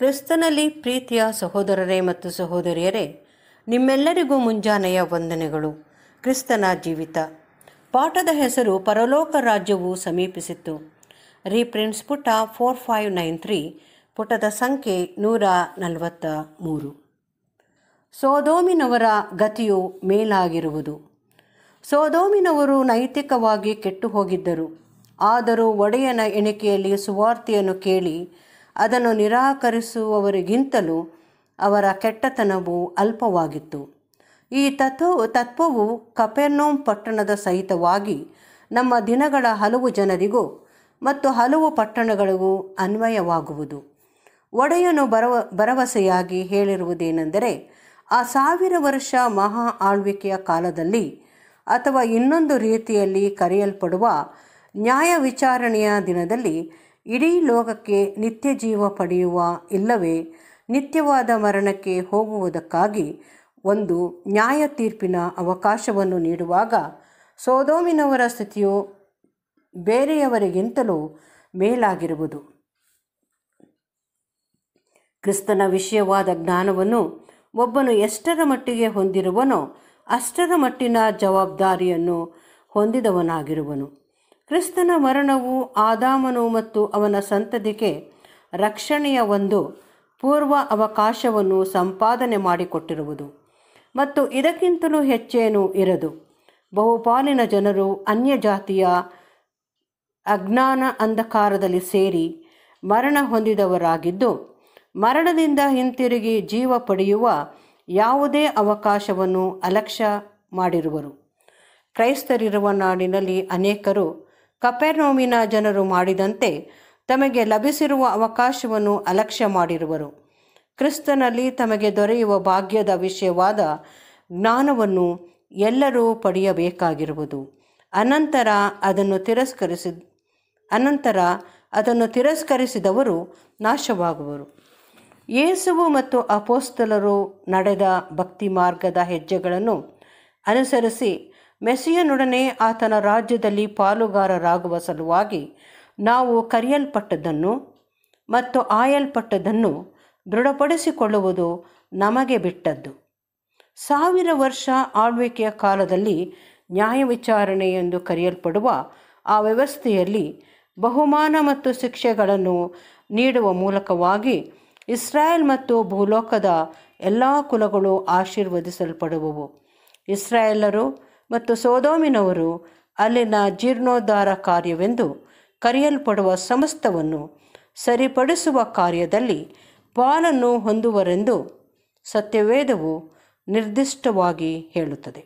ಕ್ರಿಸ್ತನಲ್ಲಿ ಪ್ರೀತಿಯ ಸಹೋದರರೇ ಮತ್ತು ಸಹೋದರಿಯರೇ ನಿಮ್ಮೆಲ್ಲರಿಗೂ ಮುಂಜಾನೆಯ ವಂದನೆಗಳು ಕ್ರಿಸ್ತನ ಜೀವಿತ ಪಾಠದ ಹೆಸರು ಪರಲೋಕ ರಾಜ್ಯವು ಸಮೀಪಿಸಿತ್ತು ರೀಪ್ರಿಂಟ್ಸ್ ಪುಟ ಫೋರ್ ಫೈವ್ ನೈನ್ ತ್ರೀ ಪುಟದ ಸಂಖ್ಯೆ ನೂರ ನಲವತ್ತ ಮೂರು ಸೋದೋಮಿನವರ ಗತಿಯು ಮೇಲಾಗಿರುವುದು ಸೋದೋಮಿನವರು ನೈತಿಕವಾಗಿ ಕೆಟ್ಟು ಹೋಗಿದ್ದರು ಆದರೂ ಒಡೆಯನ ಎಣಿಕೆಯಲ್ಲಿ ಸುವಾರ್ತೆಯನ್ನು ಕೇಳಿ ಅದನ್ನು ನಿರಾಕರಿಸುವವರಿಗಿಂತಲೂ ಅವರ ಕೆಟ್ಟತನವು ಅಲ್ಪವಾಗಿತ್ತು ಈ ತತ್ವ ತತ್ವವು ಕಪೆರ್ನೋಮ್ ಪಟ್ಟಣದ ಸಹಿತವಾಗಿ ನಮ್ಮ ದಿನಗಳ ಹಲವು ಜನರಿಗೂ ಮತ್ತು ಹಲವು ಪಟ್ಟಣಗಳಿಗೂ ಅನ್ವಯವಾಗುವುದು ಒಡೆಯನು ಬರವ ಭರವಸೆಯಾಗಿ ಹೇಳಿರುವುದೇನೆಂದರೆ ಆ ಸಾವಿರ ವರ್ಷ ಮಹಾ ಆಳ್ವಿಕೆಯ ಕಾಲದಲ್ಲಿ ಅಥವಾ ಇನ್ನೊಂದು ರೀತಿಯಲ್ಲಿ ಕರೆಯಲ್ಪಡುವ ನ್ಯಾಯ ವಿಚಾರಣೆಯ ದಿನದಲ್ಲಿ ಇಡೀ ಲೋಕಕ್ಕೆ ನಿತ್ಯ ಜೀವ ಪಡೆಯುವ ಇಲ್ಲವೇ ನಿತ್ಯವಾದ ಮರಣಕ್ಕೆ ಹೋಗುವುದಕ್ಕಾಗಿ ಒಂದು ನ್ಯಾಯ ತೀರ್ಪಿನ ಅವಕಾಶವನ್ನು ನೀಡುವಾಗ ಸೋದೋಮಿನವರ ಸ್ಥಿತಿಯು ಬೇರೆಯವರಿಗಿಂತಲೂ ಮೇಲಾಗಿರುವುದು ಕ್ರಿಸ್ತನ ವಿಷಯವಾದ ಜ್ಞಾನವನ್ನು ಒಬ್ಬನು ಎಷ್ಟರ ಮಟ್ಟಿಗೆ ಹೊಂದಿರುವನೋ ಅಷ್ಟರ ಮಟ್ಟಿನ ಜವಾಬ್ದಾರಿಯನ್ನು ಹೊಂದಿದವನಾಗಿರುವನು ಕ್ರಿಸ್ತನ ಮರಣವು ಆದಾಮನು ಮತ್ತು ಅವನ ಸಂತತಿಗೆ ರಕ್ಷಣೆಯ ಒಂದು ಪೂರ್ವ ಅವಕಾಶವನ್ನು ಸಂಪಾದನೆ ಮಾಡಿಕೊಟ್ಟಿರುವುದು ಮತ್ತು ಇದಕ್ಕಿಂತಲೂ ಹೆಚ್ಚೇನೂ ಇರದು ಬಹುಪಾಲಿನ ಜನರು ಅನ್ಯ ಜಾತಿಯ ಅಜ್ಞಾನ ಅಂಧಕಾರದಲ್ಲಿ ಸೇರಿ ಮರಣ ಹೊಂದಿದವರಾಗಿದ್ದು ಮರಣದಿಂದ ಹಿಂತಿರುಗಿ ಜೀವ ಪಡೆಯುವ ಯಾವುದೇ ಅವಕಾಶವನ್ನು ಅಲಕ್ಷ್ಯ ಮಾಡಿರುವರು ಕ್ರೈಸ್ತರಿರುವ ನಾಡಿನಲ್ಲಿ ಅನೇಕರು ಕಪೆರ್ನೋಮಿನ ಜನರು ಮಾಡಿದಂತೆ ತಮಗೆ ಲಭಿಸಿರುವ ಅವಕಾಶವನ್ನು ಅಲಕ್ಷ್ಯ ಮಾಡಿರುವರು ಕ್ರಿಸ್ತನಲ್ಲಿ ತಮಗೆ ದೊರೆಯುವ ಭಾಗ್ಯದ ವಿಷಯವಾದ ಜ್ಞಾನವನ್ನು ಎಲ್ಲರೂ ಪಡೆಯಬೇಕಾಗಿರುವುದು ಅನಂತರ ಅದನ್ನು ತಿರಸ್ಕರಿಸಿದ ಅನಂತರ ಅದನ್ನು ತಿರಸ್ಕರಿಸಿದವರು ನಾಶವಾಗುವರು ಯೇಸುವು ಮತ್ತು ಅಪೋಸ್ತಲರು ನಡೆದ ಭಕ್ತಿ ಮಾರ್ಗದ ಹೆಜ್ಜೆಗಳನ್ನು ಅನುಸರಿಸಿ ಮೆಸಿಯನೊಡನೆ ಆತನ ರಾಜ್ಯದಲ್ಲಿ ಪಾಲುಗಾರರಾಗುವ ಸಲುವಾಗಿ ನಾವು ಕರೆಯಲ್ಪಟ್ಟದ್ದನ್ನು ಮತ್ತು ಆಯಲ್ಪಟ್ಟದ್ದನ್ನು ದೃಢಪಡಿಸಿಕೊಳ್ಳುವುದು ನಮಗೆ ಬಿಟ್ಟದ್ದು ಸಾವಿರ ವರ್ಷ ಆಳ್ವಿಕೆಯ ಕಾಲದಲ್ಲಿ ನ್ಯಾಯ ವಿಚಾರಣೆ ಎಂದು ಕರೆಯಲ್ಪಡುವ ಆ ವ್ಯವಸ್ಥೆಯಲ್ಲಿ ಬಹುಮಾನ ಮತ್ತು ಶಿಕ್ಷೆಗಳನ್ನು ನೀಡುವ ಮೂಲಕವಾಗಿ ಇಸ್ರಾಯೇಲ್ ಮತ್ತು ಭೂಲೋಕದ ಎಲ್ಲ ಕುಲಗಳು ಆಶೀರ್ವದಿಸಲ್ಪಡುವವು ಇಸ್ರಾಯೇಲರು ಮತ್ತು ಸೋದೋಮಿನವರು ಅಲ್ಲಿನ ಜೀರ್ಣೋದ್ಧಾರ ಕಾರ್ಯವೆಂದು ಕರೆಯಲ್ಪಡುವ ಸಮಸ್ತವನ್ನು ಸರಿಪಡಿಸುವ ಕಾರ್ಯದಲ್ಲಿ ಪಾಲನ್ನು ಹೊಂದುವರೆಂದು ಸತ್ಯವೇದವು ನಿರ್ದಿಷ್ಟವಾಗಿ ಹೇಳುತ್ತದೆ